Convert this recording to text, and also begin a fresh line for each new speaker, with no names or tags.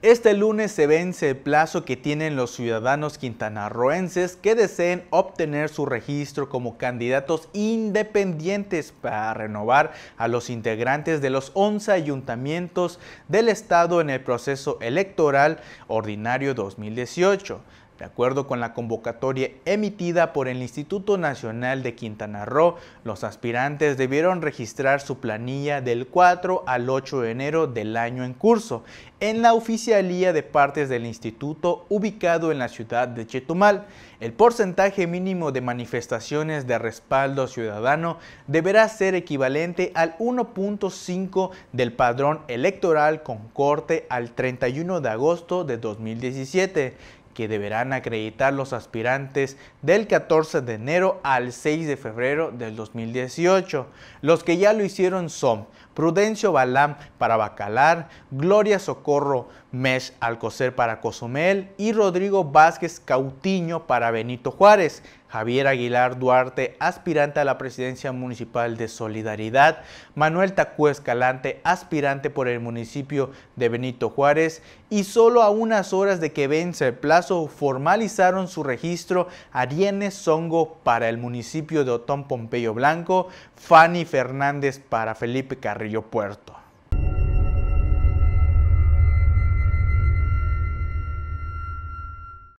Este lunes se vence el plazo que tienen los ciudadanos quintanarroenses que deseen obtener su registro como candidatos independientes para renovar a los integrantes de los 11 ayuntamientos del estado en el proceso electoral ordinario 2018. De acuerdo con la convocatoria emitida por el Instituto Nacional de Quintana Roo, los aspirantes debieron registrar su planilla del 4 al 8 de enero del año en curso en la oficialía de partes del instituto ubicado en la ciudad de Chetumal. El porcentaje mínimo de manifestaciones de respaldo ciudadano deberá ser equivalente al 1.5 del padrón electoral con corte al 31 de agosto de 2017 que deberán acreditar los aspirantes del 14 de enero al 6 de febrero del 2018. Los que ya lo hicieron son Prudencio Balam para Bacalar, Gloria Socorro Mesh Alcocer para Cozumel y Rodrigo Vázquez Cautiño para Benito Juárez. Javier Aguilar Duarte, aspirante a la presidencia municipal de Solidaridad, Manuel Tacú Escalante, aspirante por el municipio de Benito Juárez, y solo a unas horas de que vence el plazo formalizaron su registro Ariane Songo para el municipio de Otón Pompeyo Blanco, Fanny Fernández para Felipe Carrillo Puerto.